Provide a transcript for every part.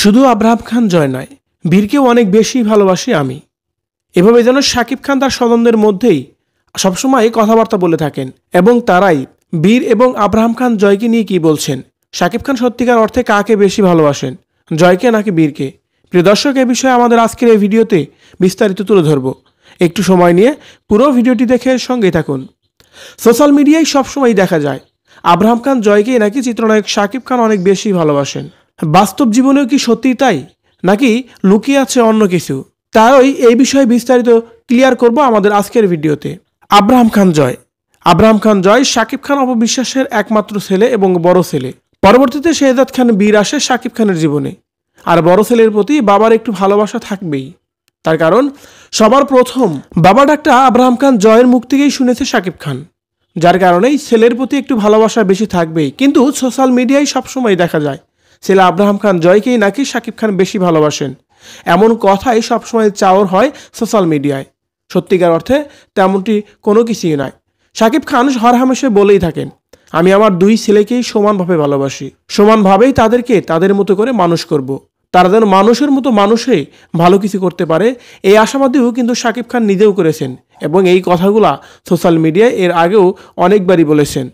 শুধু আব্রাহাম খান জয় নয় বীরকেও অনেক বেশি ভালোবাসি আমি এভাবে যেন শাকিব খান তার সদনদের মধ্যেই সবসময় কথাবার্তা বলে থাকেন এবং তারাই বীর এবং আব্রাহাম খান জয়কে নিয়ে কি বলছেন শাকিব খান সত্যিকার অর্থে কাকে বেশি ভালোবাসেন জয়কে নাকি বীরকে প্রিয় দর্শক এ বিষয়ে আমাদের আজকের এই ভিডিওতে বিস্তারিত তুলে ধরব একটু সময় নিয়ে পুরো ভিডিওটি দেখে সঙ্গে থাকুন সোশ্যাল মিডিয়ায় সবসময় দেখা যায় আব্রাহাম খান জয়কে নাকি চিত্রনায়ক শাকিব খান অনেক বেশি ভালোবাসেন বাস্তব জীবনেও কি সত্যি তাই নাকি লুকিয়ে আছে অন্য কিছু তাই এই বিষয়ে বিস্তারিত ক্লিয়ার করব আমাদের আজকের ভিডিওতে আব্রাহাম খান জয় আব্রাহাম খান জয় শাকিব খান অপবিশ্বাসের একমাত্র ছেলে এবং বড় ছেলে পরবর্তীতে শেহজাদ খান বীর আসে শাকিব খানের জীবনে আর বড় ছেলের প্রতি বাবার একটু ভালোবাসা থাকবেই তার কারণ সবার প্রথম বাবা ডাক্তার আব্রাহাম খান জয়ের মুখ থেকেই শুনেছে শাকিব খান যার কারণেই ছেলের প্রতি একটু ভালোবাসা বেশি থাকবেই কিন্তু সোশ্যাল মিডিয়ায় সবসময় দেখা যায় ছেলে আব্রাহাম খান জয়কেই নাকি শাকিব খান বেশি ভালোবাসেন এমন কথাই সবসময় চাওর হয় সোশ্যাল মিডিয়ায় সত্যিকার অর্থে তেমনটি কোনো কিছুই নয় শাকিব খান হরহামেশে বলেই থাকেন আমি আমার দুই ছেলেকেই সমানভাবে ভালোবাসি সমানভাবেই তাদেরকে তাদের মতো করে মানুষ করব। তারা যেন মানুষের মতো মানুষেই ভালো কিছু করতে পারে এই আশাবাদীও কিন্তু শাকিব খান নিজেও করেছেন এবং এই কথাগুলা সোশ্যাল মিডিয়ায় এর আগেও অনেকবারই বলেছেন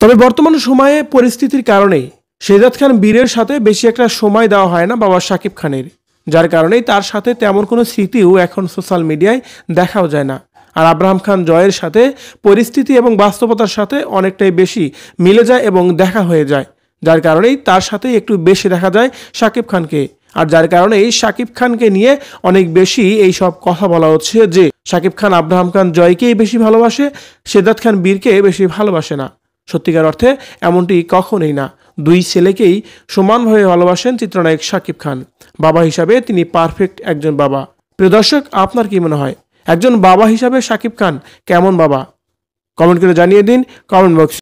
তবে বর্তমান সময়ে পরিস্থিতির কারণে শেজাদ খান বীরের সাথে বেশি একটা সময় দেওয়া হয় না বাবা সাকিব খানের যার কারণেই তার সাথে তেমন কোনো স্মৃতিও এখন সোশ্যাল মিডিয়ায় দেখাও যায় না আর আব্রাহাম খান জয়ের সাথে পরিস্থিতি এবং বাস্তবতার সাথে অনেকটাই বেশি মিলে যায় এবং দেখা হয়ে যায় যার কারণেই তার সাথে একটু বেশি দেখা যায় সাকিব খানকে আর যার কারণে এই সাকিব খানকে নিয়ে অনেক বেশি এই সব কথা বলা হচ্ছে যে সাকিব খান আব্রাহাম খান জয়কেই বেশি ভালোবাসে সেদাত খান বীরকে বেশি ভালোবাসে না সত্যিকার অর্থে এমনটি কখনোই না দুই ছেলেকেই সমানভাবে ভালোবাসেন চিত্রনায়ক শাকিব খান বাবা হিসাবে তিনি পারফেক্ট একজন বাবা প্রিয় দর্শক আপনার কি মনে হয় একজন বাবা হিসাবে শাকিব খান কেমন বাবা কমেন্ট করে জানিয়ে দিন কমেন্ট বক্স